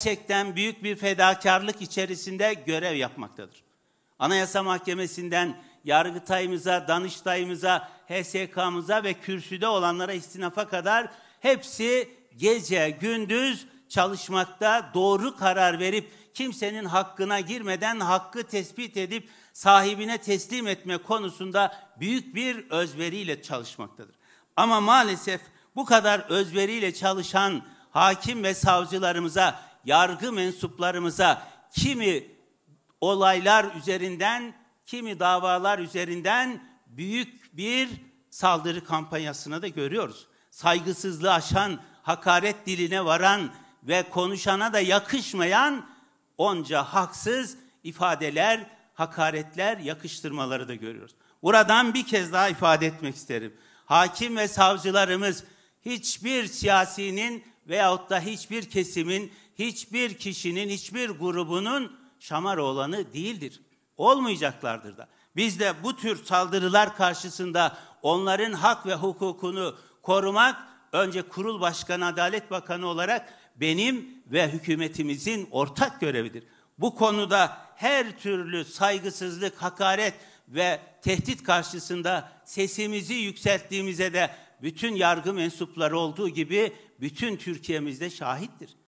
gerçekten büyük bir fedakarlık içerisinde görev yapmaktadır. Anayasa Mahkemesi'nden Yargıtay'ımıza, Danıştay'ımıza, HSK'mıza ve kürsüde olanlara istinafa kadar hepsi gece gündüz çalışmakta doğru karar verip kimsenin hakkına girmeden hakkı tespit edip sahibine teslim etme konusunda büyük bir özveriyle çalışmaktadır. Ama maalesef bu kadar özveriyle çalışan hakim ve savcılarımıza yargı mensuplarımıza kimi olaylar üzerinden, kimi davalar üzerinden büyük bir saldırı kampanyasını da görüyoruz. Saygısızlığı aşan, hakaret diline varan ve konuşana da yakışmayan onca haksız ifadeler, hakaretler, yakıştırmaları da görüyoruz. Buradan bir kez daha ifade etmek isterim. Hakim ve savcılarımız hiçbir siyasinin veyahut da hiçbir kesimin hiçbir kişinin, hiçbir grubunun şamar olanı değildir. Olmayacaklardır da. Biz de bu tür saldırılar karşısında onların hak ve hukukunu korumak önce kurul başkanı, adalet bakanı olarak benim ve hükümetimizin ortak görevidir. Bu konuda her türlü saygısızlık, hakaret ve tehdit karşısında sesimizi yükselttiğimize de bütün yargı mensupları olduğu gibi bütün Türkiye'mizde şahittir.